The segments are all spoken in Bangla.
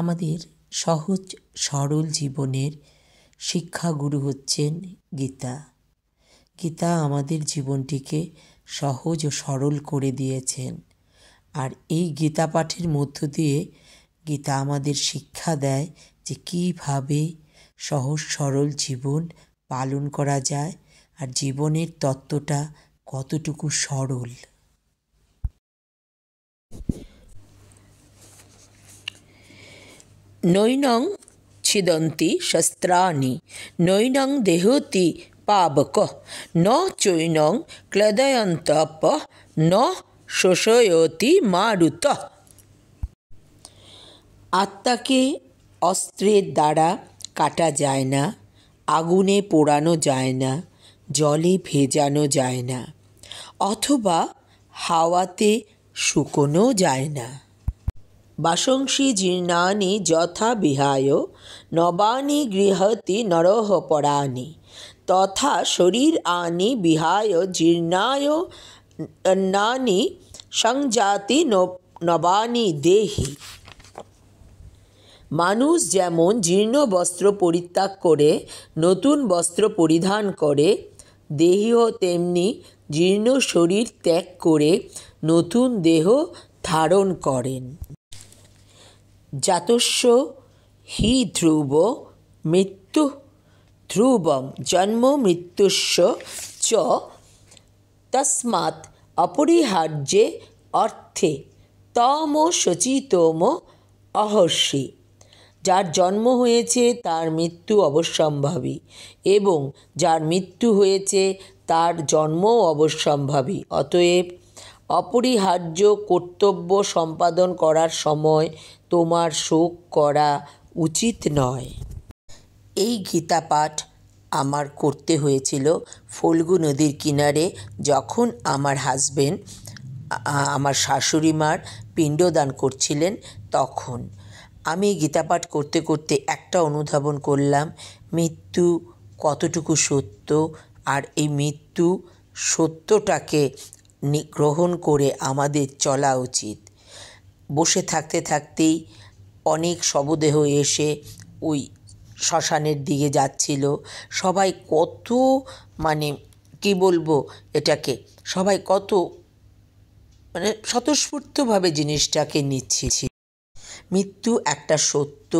আমাদের সহজ সরল জীবনের শিক্ষাগুরু হচ্ছেন গীতা গীতা আমাদের জীবনটিকে সহজ ও সরল করে দিয়েছেন আর এই গীতা পাঠের মধ্য দিয়ে গীতা আমাদের শিক্ষা দেয় যে কীভাবে সহজ সরল জীবন পালন করা যায় আর জীবনের তত্ত্বটা কতটুকু সরল নৈনং ছিদন্তি শস্ত্রাণী নৈনং দেহতি পাবক ন চৈনং ক্লেদয়ন্তপ ন শোষয়তি মারুত আত্মাকে অস্ত্রের দ্বারা কাটা যায় না আগুনে পোড়ানো যায় না জলে ভেজানো যায় না অথবা হাওয়াতে শুকোনো যায় না বাসংসি জীর্ণানি যথা বিহায় নবানি গৃহতি নরহ পরাণি তথা শরীর আনি বিহায় জীর্ণায় অন্যানি সংজাতি নবানি দেহি মানুষ যেমন জীর্ণ বস্ত্র পরিত্যাগ করে নতুন বস্ত্র পরিধান করে দেহিও তেমনি জীর্ণ শরীর ত্যাগ করে নতুন দেহ ধারণ করেন জাতস্য হি ধ্রুব মৃত্যু ধ্রুবম জন্ম মৃত্যুস্য চ তস্মাৎ অপরিহার্যে অর্থে তম সচিতম অহর্ষি যার জন্ম হয়েছে তার মৃত্যু অবশ্যম্ভাবী এবং যার মৃত্যু হয়েছে তার জন্মও অবশ্যম্ভাবী অতএব অপরিহার্য কর্তব্য সম্পাদন করার সময় তোমার শোক করা উচিত নয় এই গীতা পাঠ আমার করতে হয়েছিল ফল্গু নদীর কিনারে যখন আমার হাজবেন্ড আমার শাশুড়ি মার পিণ্ডদান করছিলেন তখন আমি গীতাপাঠ করতে করতে একটা অনুধাবন করলাম মৃত্যু কতটুকু সত্য আর এই মৃত্যু সত্যটাকে গ্রহণ করে আমাদের চলা উচিত বসে থাকতে থাকতেই অনেক শবদেহ এসে ওই শ্মশানের দিকে যাচ্ছিল সবাই কত মানে কি বলবো এটাকে সবাই কত মানে স্বতঃস্ফূর্তভাবে জিনিসটাকে নিচ্ছি মৃত্যু একটা সত্য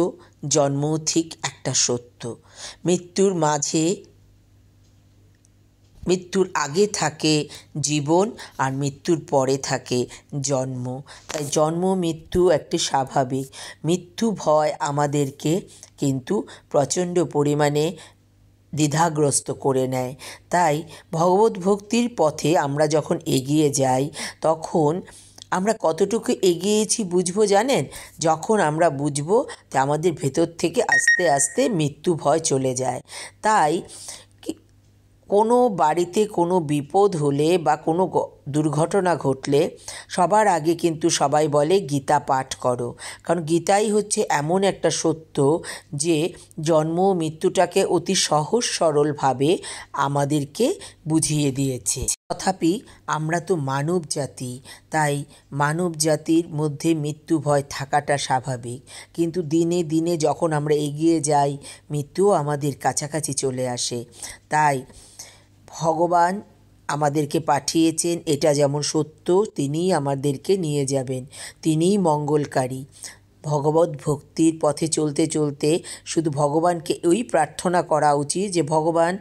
জন্ম ঠিক একটা সত্য মৃত্যুর মাঝে মৃত্যুর আগে থাকে জীবন আর মৃত্যুর পরে থাকে জন্ম তাই জন্ম মৃত্যু একটি স্বাভাবিক মৃত্যু ভয় আমাদেরকে কিন্তু প্রচণ্ড পরিমাণে দ্বিধাগ্রস্ত করে নেয় তাই ভগবত ভক্তির পথে আমরা যখন এগিয়ে যাই তখন আমরা কতটুকু এগিয়েছি বুঝবো জানেন যখন আমরা বুঝবো যে আমাদের ভেতর থেকে আস্তে আস্তে মৃত্যু ভয় চলে যায় তাই কোনো বাড়িতে কোনো বিপদ হলে বা কোনো দুর্ঘটনা ঘটলে সবার আগে কিন্তু সবাই বলে গীতা পাঠ করো কারণ গীতাই হচ্ছে এমন একটা সত্য যে জন্ম মৃত্যুটাকে অতি সহজ সরলভাবে আমাদেরকে বুঝিয়ে দিয়েছে তথাপি আমরা তো মানব জাতি তাই মানব জাতির মধ্যে মৃত্যু ভয় থাকাটা স্বাভাবিক কিন্তু দিনে দিনে যখন আমরা এগিয়ে যাই মৃত্যুও আমাদের কাছাকাছি চলে আসে তাই ভগবান আমাদেরকে পাঠিয়েছেন এটা যেমন সত্য তিনিই আমাদেরকে নিয়ে যাবেন তিনিই মঙ্গলকারী ভগবত ভক্তির পথে চলতে চলতে শুধু ভগবানকে ওই প্রার্থনা করা উচিত যে ভগবান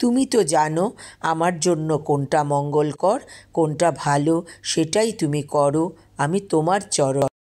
তুমি তো জানো আমার জন্য কোনটা মঙ্গলকর কোনটা ভালো সেটাই তুমি করো আমি তোমার চরণ